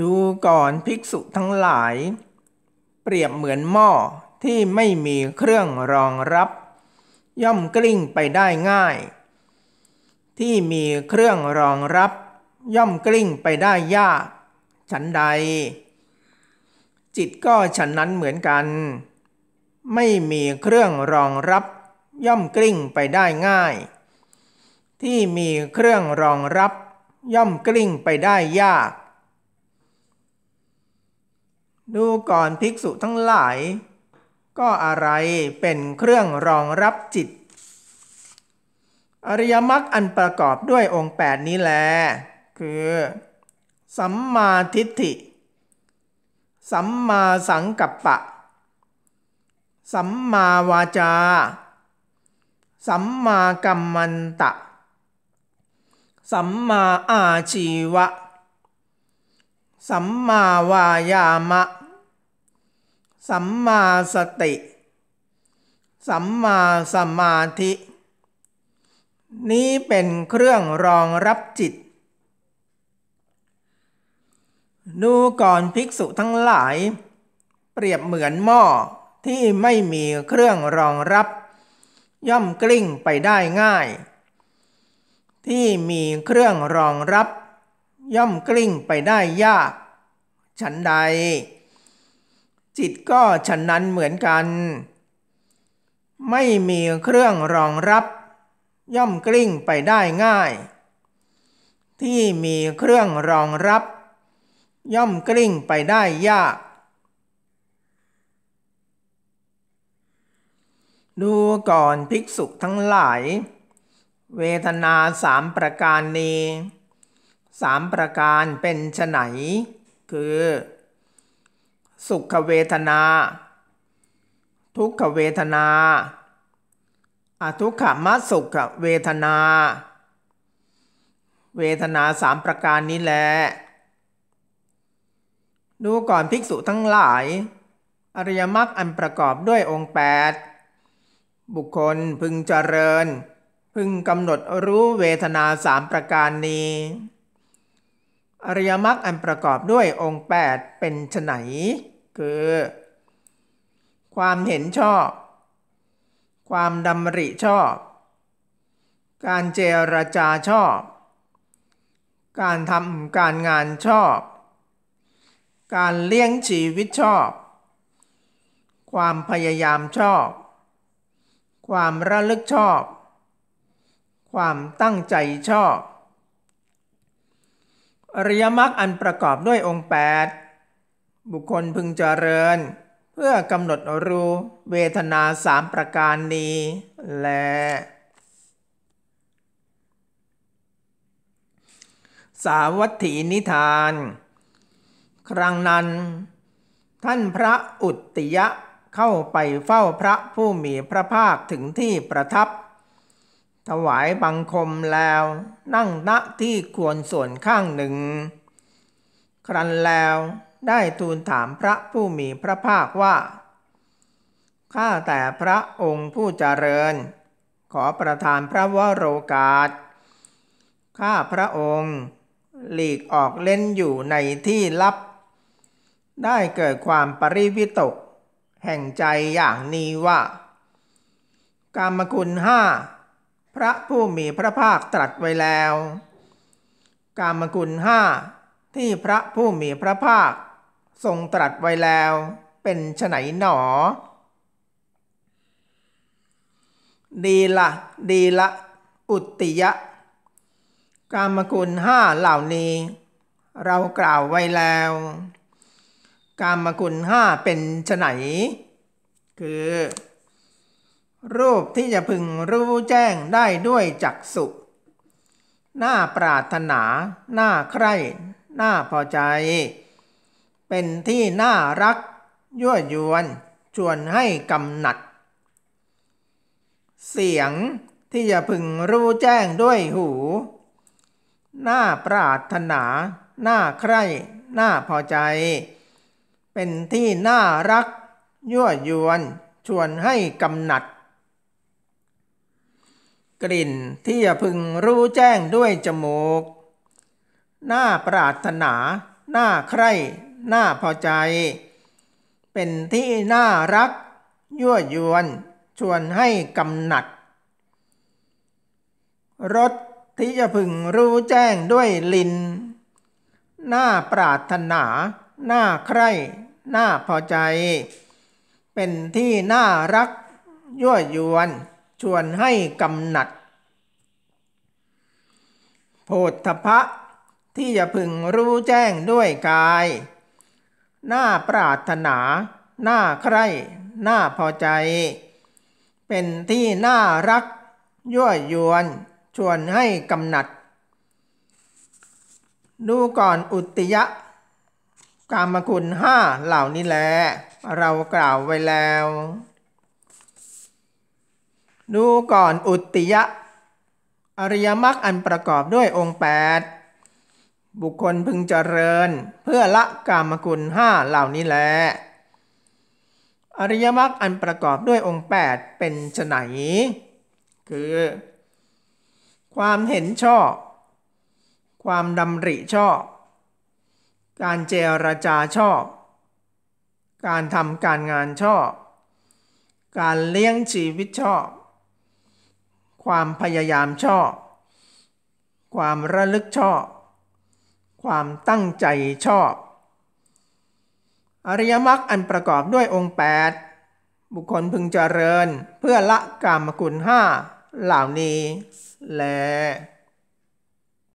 ดูก่อนภิกษุทั้งหลาย เปรียบเหมือนหม้อที่ไม่มีเครื่องรองรับ ย่อมกลิ้งไปได้ง่าย ที่มีเครื่องรองรับ ย่อมกลิ้งไปได้ยาก ฉันใด จิตก็ฉันนั้นเหมือนกัน ไม่มีเครื่องรองรับ ย่อมกลิ้งไปได้ง่าย ที่มีเครื่องรองรับ ย่อมกลิ้งไปได้ยากดูก่อนภิกษุทั้งหลาย ก็อะไรเป็นเครื่องรองรับจิต อริยมรรคอันประกอบด้วยองค์ 8 นี้แล คือสัมมาทิฏฐิสัมมาสังกัปปะ สัมมาวาจา สัมมากัมมันตะ สัมมาอาชีวะสัมมาวายามะ สัมมาสติ สัมมาสมาธิ นี้เป็นเครื่องรองรับจิตดูก่อนภิกษุทั้งหลาย เปรียบเหมือนหม้อที่ไม่มีเครื่องรองรับ ย่อมกลิ้งไปได้ง่าย ที่มีเครื่องรองรับย่อมกลิ้งไปได้ยาก ฉันใด จิตก็ฉันนั้นเหมือนกัน ไม่มีเครื่องรองรับ ย่อมกลิ้งไปได้ง่าย ที่มีเครื่องรองรับ ย่อมกลิ้งไปได้ยาก ดูก่อนภิกษุทั้งหลาย เวทนาสาม ประการนี้สามประการเป็นไหน คือ สุขเวทนา ทุกขเวทนาอทุกขมสุขเวทนา เวทนาสามประการนี้แหละดูก่อนภิกษุทั้งหลาย อริยมรรคอันประกอบด้วยองค์ 8 บุคคลพึงเจริญ พึงกำหนดรู้เวทนาสามประการนี้อริยมรรคอันประกอบด้วยองค์ 8 เป็นไฉนคือ ความเห็นชอบ ความดำริชอบ การเจรจาชอบ การทำการงานชอบ การเลี้ยงชีวิตชอบ ความพยายามชอบ ความระลึกชอบ ความตั้งใจชอบอริยมรรคอันประกอบด้วยองค์ 8 บุคคลพึงเจริญ เพื่อกำหนดรู้เวทนาสามประการนี้ และ สาวัตถีนิทาน ครั้งนั้น ท่านพระอุตติยะเข้าไปเฝ้าพระผู้มีพระภาคถึงที่ประทับถวายบังคมแล้วนั่งณที่ควรส่วนข้างหนึ่ง ครั้นแล้วได้ทูลถามพระผู้มีพระภาคว่า ข้าแต่พระองค์ผู้เจริญ ขอประทานพระวโรกาส ข้าพระองค์หลีกออกเล่นอยู่ในที่ลับ ได้เกิดความปริวิตก แห่งใจอย่างนี้ว่า กามคุณห้าพระผู้มีพระภาคตรัสไว้แล้ว กามกุลห้าที่พระผู้มีพระภาค ทรงตรัสไว้แล้วเป็นฉไหนหนอ ดีละ ดีละ อุตติยะ กามกุลห้าเหล่านี้ เรากล่าวไว้แล้ว กามกุลห้าเป็นฉไหน คือรูปที่จะพึงรู้แจ้งได้ด้วยจักสุหน้าปรารถนา หน้าใคร่ หน้าพอใจ เป็นที่น่ารัก ยั่วยวนชวนให้กำหนัด เสียงที่จะพึงรู้แจ้งด้วยหู หน้าปรารถนา หน้าใคร่ หน้าพอใจ เป็นที่น่ารัก ยั่วยวนชวนให้กำหนัดกลิ่นที่พึงรู้แจ้งด้วยจมูก หน้าปรารถนา หน้าใคร่หน้าพอใจ เป็นที่น่ารักยั่วยวนชวนให้กำหนัด รสที่จะพึงรู้แจ้งด้วยลินหน้าปรารถนาหน้าใคร่หน้าพอใจ เป็นที่น่ารัก ยั่วยวนชวนให้กำหนัด โพธพะที่จะพึงรู้แจ้งด้วยกาย หน้าปรารถนา หน้าใครหน้าพอใจ เป็นที่น่ารักยั่วยวนชวนให้กำหนัด ดูก่อนอุติยะ กามคุณห้าเหล่านี้แลเรากล่าวไว้แล้วดูก่อนอุตติยะ อริยมรรคอันประกอบด้วยองค์ 8 บุคคลพึงเจริญเพื่อละกามกุลห้าเหล่านี้แลอริยมรรคอันประกอบด้วยองค์ 8 เป็นไหน คือ ความเห็นชอบ ความดำริชอบ การเจรจาชอบ การทำการงานชอบ การเลี้ยงชีวิตชอบความพยายามชอบ ความระลึกชอบ ความตั้งใจชอบ อริยมรรคอันประกอบด้วยองค์ 8 บุคคลพึงเจริญเพื่อละกามกุลห้าเหล่านี้และ